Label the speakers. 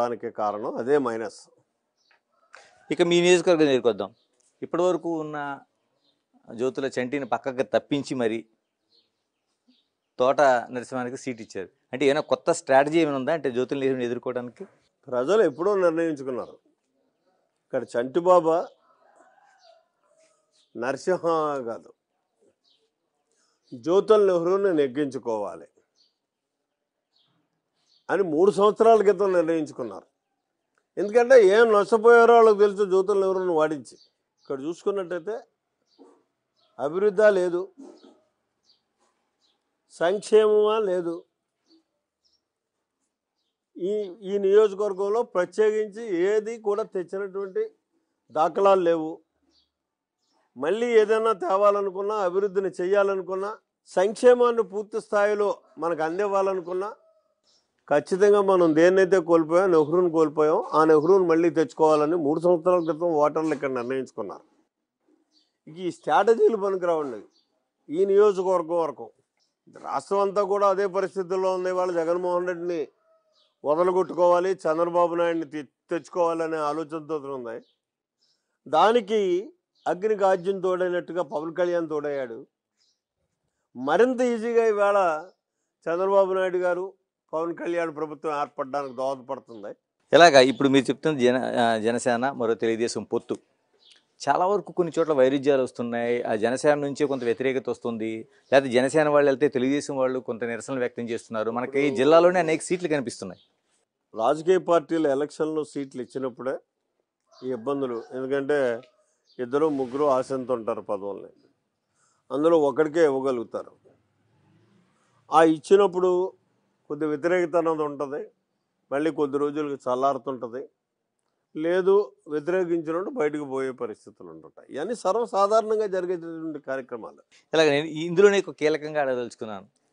Speaker 1: అవడానికి కారణం అదే మైనస్ ఇక మీ నియోజకవర్గం చేరుకొద్దాం ఇప్పటివరకు ఉన్న జ్యోతుల చంటిని పక్కకు తప్పించి మరి తోట నరసింహానికి సీట్ ఇచ్చారు అంటే ఏమైనా కొత్త స్ట్రాటజీ ఏమైనా ఉందా అంటే జ్యోతుల నరసింహని ఎదుర్కోవడానికి
Speaker 2: ప్రజలు ఎప్పుడో నిర్ణయించుకున్నారు ఇక్కడ చంటిబాబా నరసింహ కాదు జ్యోతుల నెహ్రూని నెగ్గించుకోవాలి అని మూడు సంవత్సరాల క్రితం నిర్ణయించుకున్నారు ఎందుకంటే ఏం నష్టపోయారో వాళ్ళకి తెలుసు జూతులు ఎవరైనా వాడించి ఇక్కడ చూసుకున్నట్టయితే అభివృద్ధి లేదు సంక్షేమమా లేదు ఈ ఈ నియోజకవర్గంలో ప్రత్యేకించి ఏది కూడా తెచ్చినటువంటి దాఖలాలు లేవు మళ్ళీ ఏదైనా తేవాలనుకున్నా అభివృద్ధిని చేయాలనుకున్నా సంక్షేమాన్ని పూర్తి స్థాయిలో మనకు అందివ్వాలనుకున్నా ఖచ్చితంగా మనం దేన్నైతే కోల్పోయాం నెహ్రూను కోల్పోయాం ఆ నెహ్రూని మళ్ళీ తెచ్చుకోవాలని మూడు సంవత్సరాల క్రితం ఓటర్లు ఇక్కడ నిర్ణయించుకున్నారు ఈ స్ట్రాటజీలు పనికిరావండి ఈ నియోజకవర్గం వరకు రాష్ట్రం అంతా కూడా అదే పరిస్థితుల్లో ఉంది వాళ్ళు జగన్మోహన్ రెడ్డిని వదలగొట్టుకోవాలి చంద్రబాబు నాయుడిని తెచ్చుకోవాలనే ఆలోచనతో ఉన్నాయి దానికి అగ్నిగాజ్యం తోడైనట్టుగా పవన్ కళ్యాణ్ తోడయ్యాడు మరింత ఈజీగా ఈవేళ చంద్రబాబు నాయుడు గారు పవన్ కళ్యాణ్ ప్రభుత్వం ఏర్పడడానికి దోహదపడుతుంది
Speaker 1: ఇలాగా ఇప్పుడు మీరు చెప్తున్న జన జనసేన మరో తెలుగుదేశం పొత్తు చాలా వరకు కొన్ని చోట్ల వైరుధ్యాలు వస్తున్నాయి ఆ జనసేన నుంచి కొంత వ్యతిరేకత వస్తుంది లేకపోతే జనసేన వాళ్ళు వెళ్తే తెలుగుదేశం వాళ్ళు కొంత నిరసనలు వ్యక్తం చేస్తున్నారు మనకి ఈ జిల్లాలోనే అనేక సీట్లు కనిపిస్తున్నాయి రాజకీయ పార్టీలు
Speaker 2: ఎలక్షన్లో సీట్లు ఇచ్చినప్పుడే ఈ ఇబ్బందులు ఎందుకంటే ఇద్దరు ముగ్గురు ఆశంతో ఉంటారు పదవుల్ని అందులో ఒకరికే ఇవ్వగలుగుతారు ఆ ఇచ్చినప్పుడు కొద్ది వ్యతిరేకత ఉంటుంది మళ్ళీ కొద్ది రోజులకి చల్లారుతుంటుంది లేదు వ్యతిరేకించినట్టు బయటకు పోయే పరిస్థితులు ఉంటుంటాయి ఇవన్నీ సర్వసాధారణంగా జరిగేటటువంటి కార్యక్రమాలు
Speaker 1: ఇలాగ నేను ఇందులోనే కీలకంగా అడగదలుచుకున్నాను